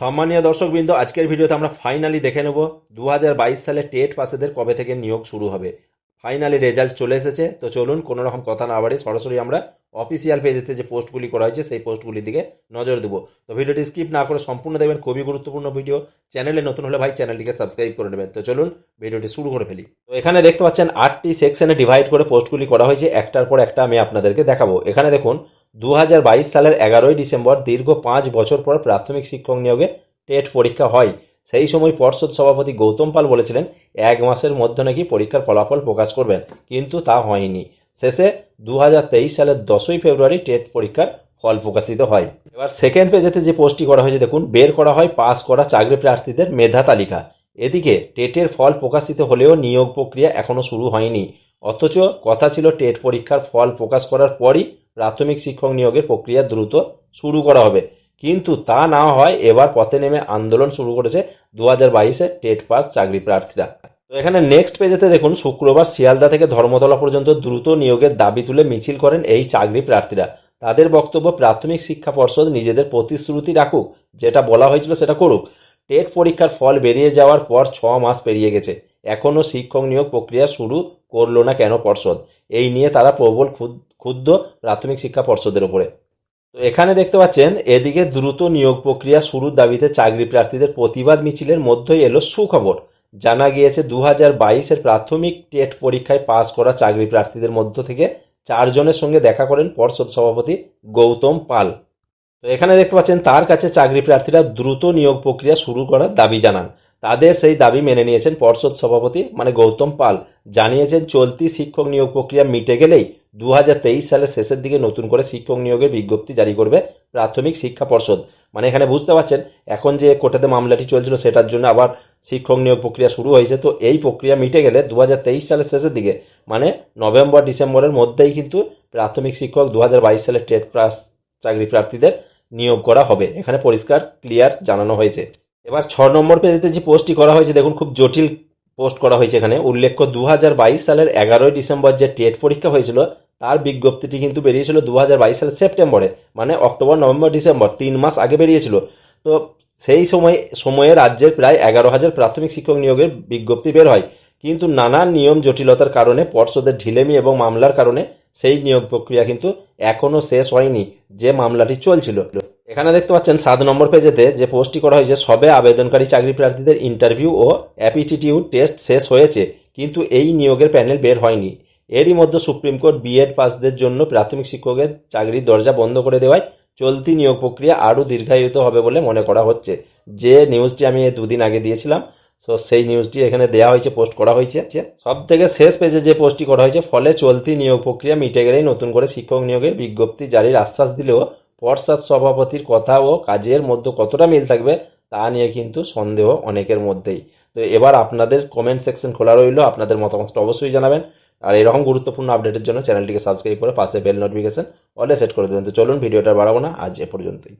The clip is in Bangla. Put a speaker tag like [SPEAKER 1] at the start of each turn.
[SPEAKER 1] সম্মানীয় দর্শকবৃন্দ আজকের ভিডিওতে আমরা ফাইনালি দেখে নেব দু সালে টেট পাসেদের কবে থেকে নিয়োগ শুরু হবে ফাইনালি রেজাল্ট চলে এসেছে তো চলুন কোনো রকম কথা না বাড়ি সরাসরি আমরা অফিসিয়াল পেজেতে যে পোস্টগুলি করা হয়েছে সেই পোস্টগুলির দিকে নজর দেবো তো ভিডিওটি স্কিপ না করে সম্পূর্ণ দেখবেন খুবই গুরুত্বপূর্ণ ভিডিও চ্যানেলে নতুন হলে ভাই চ্যানেলটিকে সাবস্ক্রাইব করে নেবেন তো চলুন ভিডিওটি শুরু করে ফেলি তো এখানে দেখতে পাচ্ছেন আটটি সেকশনে ডিভাইড করে পোস্টগুলি করা হয়েছে একটার পর একটা আমি আপনাদেরকে দেখাবো এখানে দেখুন দু সালের এগারোই ডিসেম্বর দীর্ঘ পাঁচ বছর পর প্রাথমিক শিক্ষক নিয়োগে টেট পরীক্ষা হয় সেই সময় পর্ষদ সভাপতি গৌতম পাল বলেছিলেন এক মাসের মধ্যে নাকি পরীক্ষার ফলাফল প্রকাশ করবেন কিন্তু তা হয়নি শেষে দু সালের দশই ফেব্রুয়ারি টেট পরীক্ষার ফল প্রকাশিত হয় এবার সেকেন্ড পেজেতে যে পোস্টটি করা হয়েছে দেখুন বের করা হয় পাস করা চাকরি প্রার্থীদের মেধা তালিকা এদিকে টেটের ফল প্রকাশিত হলেও নিয়োগ প্রক্রিয়া এখনও শুরু হয়নি অথচ কথা ছিল টেট পরীক্ষার ফল প্রকাশ করার পরই প্রাথমিক শিক্ষক নিয়োগের প্রক্রিয়া দ্রুত শুরু করা হবে কিন্তু তা না হয় এবার পথে নেমে আন্দোলন শুরু করেছে দু হাজার বাইশে টেট পাস চাকরি প্রার্থীরা তো এখানে নেক্সট পেজেতে দেখুন শুক্রবার শিয়ালদা থেকে ধর্মতলা পর্যন্ত দ্রুত নিয়োগের দাবি তুলে মিছিল করেন এই চাকরি প্রার্থীরা তাদের বক্তব্য প্রাথমিক শিক্ষা পর্ষদ নিজেদের প্রতিশ্রুতি রাখুক যেটা বলা হয়েছিল সেটা করুক টেট পরীক্ষার ফল বেরিয়ে যাওয়ার পর ছ মাস পেরিয়ে গেছে এখনও শিক্ষক নিয়োগ প্রক্রিয়া শুরু করলো না কেন পর্ষদ এই নিয়ে তারা প্রবল ক্ষুদ্র প্রাথমিক শিক্ষা পর্ষদের ওপরে তো এখানে দেখতে পাচ্ছেন এদিকে দ্রুত নিয়োগ প্রক্রিয়া শুরুর দাবিতে চাকরি প্রার্থীদের প্রতিবাদ মিছিলের মধ্যেই এলো সুখবর জানা গিয়েছে দু হাজার বাইশের প্রাথমিক টেট পরীক্ষায় পাশ করা চাকরি প্রার্থীদের মধ্য থেকে চারজনের সঙ্গে দেখা করেন পর্ষদ সভাপতি গৌতম পাল তো এখানে দেখতে পাচ্ছেন তার কাছে চাকরি প্রার্থীরা দ্রুত নিয়োগ প্রক্রিয়া শুরু করার দাবি জানান তাদের সেই দাবি মেনে নিয়েছেন পর্ষদ সভাপতি মানে গৌতম পাল জানিয়েছেন চলতি শিক্ষক নিয়োগ প্রক্রিয়া মিটে গেলেই দু সালের শেষের দিকে নতুন করে শিক্ষক নিয়োগের বিজ্ঞপ্তি জারি করবে প্রাথমিক শিক্ষা পর্ষদ মানে এখানে বুঝতে পারছেন এখন যে কোটাতে মামলাটি চলছিল সেটার জন্য আবার শিক্ষক নিয়োগ প্রক্রিয়া শুরু হয়েছে তো এই প্রক্রিয়া মিটে গেলে দু সালের শেষের দিকে মানে নভেম্বর ডিসেম্বরের মধ্যেই কিন্তু প্রাথমিক শিক্ষক দু সালের টেট পাস চাকরি প্রার্থীদের নিয়োগ করা হবে এখানে পরিষ্কার ক্লিয়ার জানানো হয়েছে এবার ছ নম্বর পেজেতে যে পোস্টটি করা হয়েছে দেখুন খুব জটিল পোস্ট করা হয়েছে এখানে উল্লেখ্য দু সালের এগারোই ডিসেম্বর যে টেট পরীক্ষা হয়েছিল তার বিজ্ঞপ্তিটি কিন্তু বেরিয়েছিল দু সালের সেপ্টেম্বরে মানে অক্টোবর নভেম্বর ডিসেম্বর তিন মাস আগে বেরিয়েছিল তো সেই সময় সময়ে রাজ্যের প্রায় এগারো হাজার প্রাথমিক শিক্ষক নিয়োগের বিজ্ঞপ্তি বের হয় কিন্তু নানান নিয়ম জটিলতার কারণে পর্ষদের ঢিলেমি এবং মামলার কারণে সেই নিয়োগ প্রক্রিয়া কিন্তু এখনও শেষ হয়নি যে মামলাটি চলছিল এখানে দেখতে পাচ্ছেন সাত নম্বর পেজেতে যে পোস্টটি করা হয়েছে সবে আবেদনকারী চাকরি প্রার্থীদের ইন্টারভিউ ও অ্যাপিটিটিউড টেস্ট শেষ হয়েছে কিন্তু এই নিয়োগের প্যানেল বের হয়নি এরই মধ্যে সুপ্রিম কোর্ট বিএড পাসদের জন্য প্রাথমিক শিক্ষকের চাকরির দরজা বন্ধ করে দেওয়ায় চলতি নিয়োগ প্রক্রিয়া আরও দীর্ঘায়িত হবে বলে মনে করা হচ্ছে যে নিউজটি আমি দুদিন আগে দিয়েছিলাম সো সেই নিউজটি এখানে দেওয়া হয়েছে পোস্ট করা হয়েছে সব থেকে শেষ পেজে যে পোস্টটি করা হয়েছে ফলে চলতি নিয়োগ প্রক্রিয়া মিটে গেলেই নতুন করে শিক্ষক নিয়োগের বিজ্ঞপ্তি জারির আশ্বাস দিলেও পর্ষদ সভাপতির কথা ও কাজের মধ্যে কতটা মিল থাকবে তা নিয়ে কিন্তু সন্দেহ অনেকের মধ্যেই তো এবার আপনাদের কমেন্ট সেকশন খোলা রইল আপনাদের মতামতটা অবশ্যই জানাবেন আর এরকম গুরুত্বপূর্ণ আপডেটের জন্য চ্যানেলটিকে সাবস্ক্রাইব করে পাশে বেল নোটিফিকেশন অলে সেট করে দেবেন তো চলুন ভিডিওটা বাড়াবো না আজ এ পর্যন্তই